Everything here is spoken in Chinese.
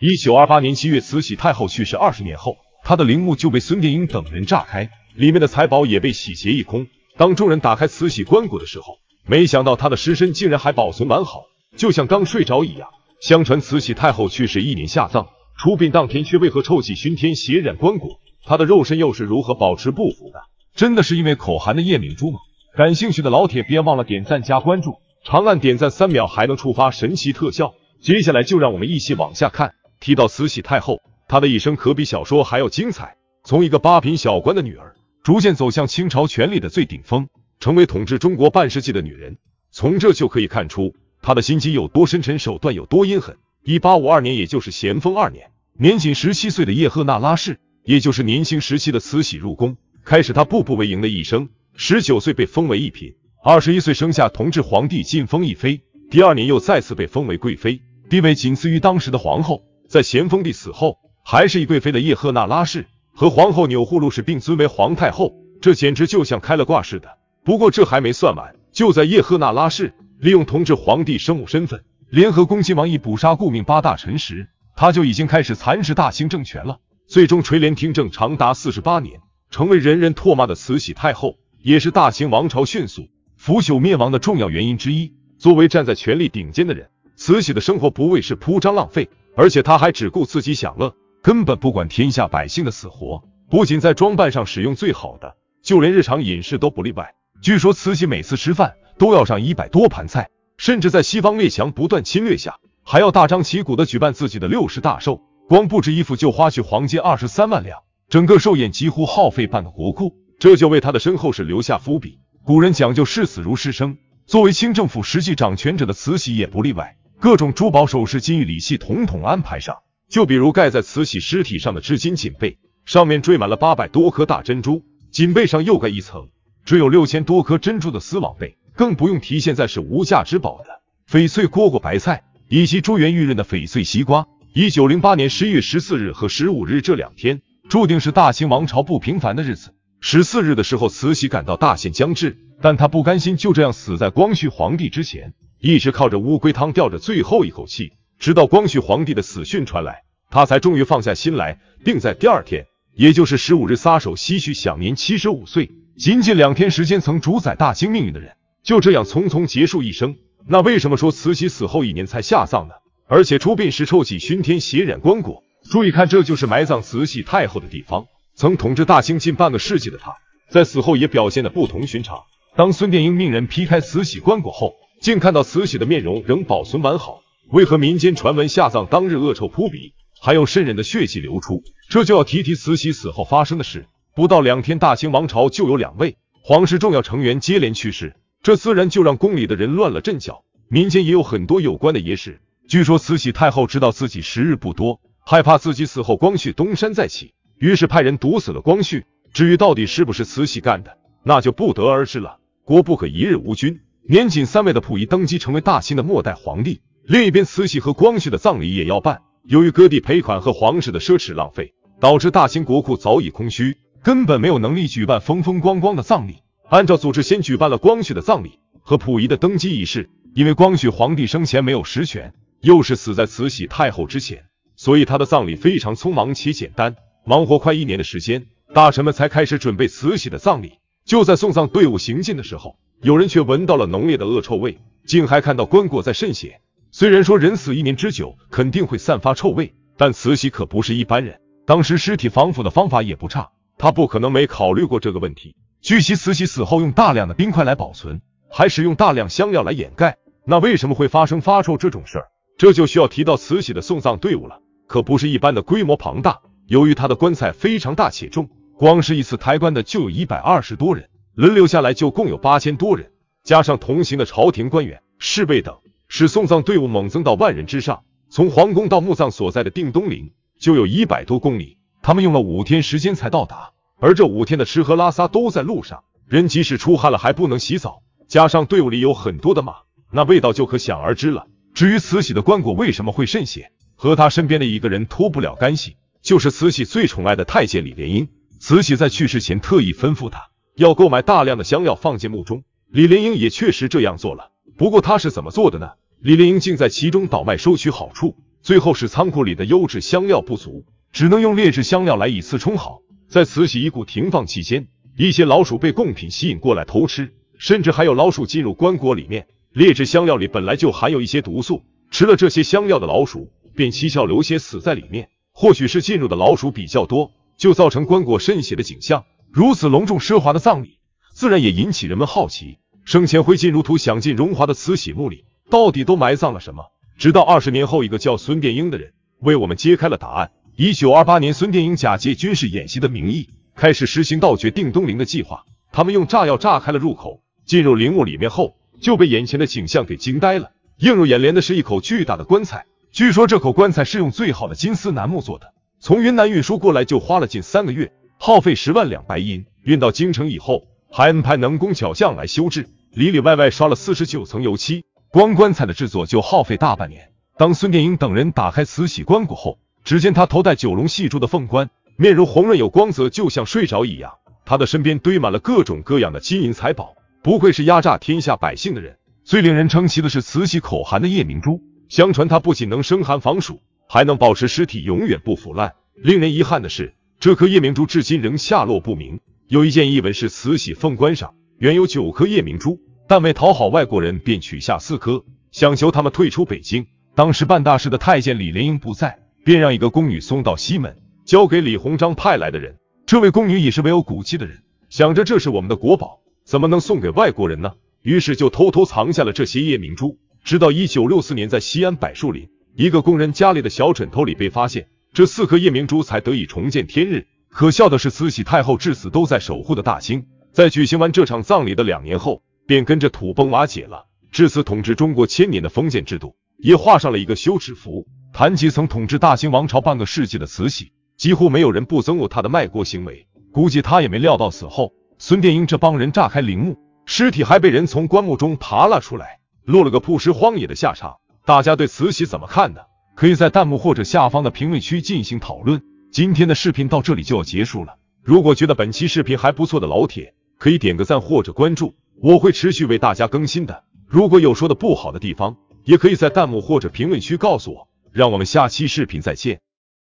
一九二八年七月，慈禧太后去世二十年后，她的陵墓就被孙殿英等人炸开，里面的财宝也被洗劫一空。当众人打开慈禧棺椁的时候，没想到她的尸身竟然还保存完好，就像刚睡着一样。相传慈禧太后去世一年下葬，出殡当天却为何臭气熏天，血染棺椁？她的肉身又是如何保持不腐的？真的是因为口含的夜明珠吗？感兴趣的老铁别忘了点赞加关注，长按点赞三秒还能触发神奇特效。接下来就让我们一起往下看。提到慈禧太后，她的一生可比小说还要精彩。从一个八品小官的女儿，逐渐走向清朝权力的最顶峰，成为统治中国半世纪的女人。从这就可以看出，她的心机有多深沉，手段有多阴狠。一八五二年，也就是咸丰二年，年仅十七岁的叶赫那拉氏，也就是年轻时期的慈禧入宫，开始她步步为营的一生。十九岁被封为一品，二十一岁生下同治皇帝，晋封一妃。第二年又再次被封为贵妃，地位仅次于当时的皇后。在咸丰帝死后，还是一贵妃的叶赫那拉氏和皇后钮祜禄氏并尊为皇太后，这简直就像开了挂似的。不过这还没算完，就在叶赫那拉氏利用同治皇帝生母身份，联合恭亲王以捕杀顾命八大臣时，她就已经开始蚕食大清政权了。最终垂帘听政长达四十八年，成为人人唾骂的慈禧太后，也是大清王朝迅速腐朽灭亡的重要原因之一。作为站在权力顶尖的人，慈禧的生活不畏是铺张浪费。而且他还只顾自己享乐，根本不管天下百姓的死活。不仅在装扮上使用最好的，就连日常饮食都不例外。据说慈禧每次吃饭都要上一百多盘菜，甚至在西方列强不断侵略下，还要大张旗鼓的举办自己的六十大寿。光布置衣服就花去黄金二十三万两，整个寿宴几乎耗费半个国库。这就为他的身后事留下伏笔。古人讲究视死如视生，作为清政府实际掌权者的慈禧也不例外。各种珠宝首饰、金玉礼器统统安排上，就比如盖在慈禧尸体上的织金锦被，上面缀满了八百多颗大珍珠，锦被上又盖一层只有六千多颗珍珠的丝网被，更不用提现在是无价之宝的翡翠蝈蝈白菜，以及珠圆玉润的翡翠西瓜。一九零八年十一月十四日和十五日这两天，注定是大清王朝不平凡的日子。十四日的时候，慈禧感到大限将至，但她不甘心就这样死在光绪皇帝之前。一直靠着乌龟汤吊着最后一口气，直到光绪皇帝的死讯传来，他才终于放下心来，并在第二天，也就是十五日撒手西去，享年七十五岁。仅仅两天时间，曾主宰大清命运的人，就这样匆匆结束一生。那为什么说慈禧死后一年才下葬呢？而且出殡时臭气熏天，血染棺椁。注意看，这就是埋葬慈禧太后的地方。曾统治大清近半个世纪的他，在死后也表现得不同寻常。当孙殿英命人劈开慈禧棺椁后，竟看到慈禧的面容仍保存完好，为何民间传闻下葬当日恶臭扑鼻，还有渗人的血迹流出？这就要提提慈禧死后发生的事。不到两天，大清王朝就有两位皇室重要成员接连去世，这自然就让宫里的人乱了阵脚。民间也有很多有关的野史，据说慈禧太后知道自己时日不多，害怕自己死后光绪东山再起，于是派人毒死了光绪。至于到底是不是慈禧干的，那就不得而知了。国不可一日无君。年仅三位的溥仪登基，成为大清的末代皇帝。另一边，慈禧和光绪的葬礼也要办。由于割地赔款和皇室的奢侈浪费，导致大清国库早已空虚，根本没有能力举办风风光光的葬礼。按照组织，先举办了光绪的葬礼和溥仪的登基仪式。因为光绪皇帝生前没有实权，又是死在慈禧太后之前，所以他的葬礼非常匆忙且简单。忙活快一年的时间，大臣们才开始准备慈禧的葬礼。就在送葬队伍行进的时候。有人却闻到了浓烈的恶臭味，竟还看到棺椁在渗血。虽然说人死一年之久肯定会散发臭味，但慈禧可不是一般人，当时尸体防腐的方法也不差，她不可能没考虑过这个问题。据悉，慈禧死后用大量的冰块来保存，还使用大量香料来掩盖。那为什么会发生发臭这种事儿？这就需要提到慈禧的送葬队伍了，可不是一般的规模庞大。由于她的棺材非常大且重，光是一次抬棺的就有一百二十多人。轮流下来就共有八千多人，加上同行的朝廷官员、侍卫等，使送葬队伍猛增到万人之上。从皇宫到墓葬所在的定东陵，就有一百多公里，他们用了五天时间才到达。而这五天的吃喝拉撒都在路上，人即使出汗了还不能洗澡，加上队伍里有很多的马，那味道就可想而知了。至于慈禧的棺椁为什么会渗血，和她身边的一个人脱不了干系，就是慈禧最宠爱的太监李莲英。慈禧在去世前特意吩咐他。要购买大量的香料放进墓中，李莲英也确实这样做了。不过他是怎么做的呢？李莲英竟在其中倒卖，收取好处，最后使仓库里的优质香料不足，只能用劣质香料来以次充好。在慈禧遗骨停放期间，一些老鼠被贡品吸引过来偷吃，甚至还有老鼠进入棺椁里面。劣质香料里本来就含有一些毒素，吃了这些香料的老鼠便七窍流血，死在里面。或许是进入的老鼠比较多，就造成棺椁渗血的景象。如此隆重奢华的葬礼，自然也引起人们好奇。生前挥金如土、享尽荣华的慈禧墓里到底都埋葬了什么？直到二十年后，一个叫孙殿英的人为我们揭开了答案。一九二八年，孙殿英假借军事演习的名义，开始实行盗掘定东陵的计划。他们用炸药炸开了入口，进入陵墓里面后，就被眼前的景象给惊呆了。映入眼帘的是一口巨大的棺材，据说这口棺材是用最好的金丝楠木做的，从云南运输过来就花了近三个月。耗费十万两白银运到京城以后，还安排能工巧匠来修制，里里外外刷了四十九层油漆。光棺材的制作就耗费大半年。当孙殿英等人打开慈禧棺椁后，只见他头戴九龙戏珠的凤冠，面如红润有光泽，就像睡着一样。他的身边堆满了各种各样的金银财宝，不愧是压榨天下百姓的人。最令人称奇的是慈禧口含的夜明珠，相传它不仅能生寒防暑，还能保持尸体永远不腐烂。令人遗憾的是。这颗夜明珠至今仍下落不明。有一件译文是，慈禧凤冠上原有九颗夜明珠，但为讨好外国人，便取下四颗，想求他们退出北京。当时办大事的太监李莲英不在，便让一个宫女送到西门，交给李鸿章派来的人。这位宫女已是没有骨气的人，想着这是我们的国宝，怎么能送给外国人呢？于是就偷偷藏下了这些夜明珠。直到一九六四年，在西安柏树林一个工人家里的小枕头里被发现。这四颗夜明珠才得以重见天日。可笑的是，慈禧太后至死都在守护的大清，在举行完这场葬礼的两年后，便跟着土崩瓦解了。至此，统治中国千年的封建制度也画上了一个休止符。谈及曾统治大清王朝半个世纪的慈禧，几乎没有人不憎恶她的卖国行为。估计她也没料到死后，孙殿英这帮人炸开陵墓，尸体还被人从棺木中爬了出来，落了个曝尸荒野的下场。大家对慈禧怎么看呢？可以在弹幕或者下方的评论区进行讨论。今天的视频到这里就要结束了。如果觉得本期视频还不错的老铁，可以点个赞或者关注，我会持续为大家更新的。如果有说的不好的地方，也可以在弹幕或者评论区告诉我。让我们下期视频再见。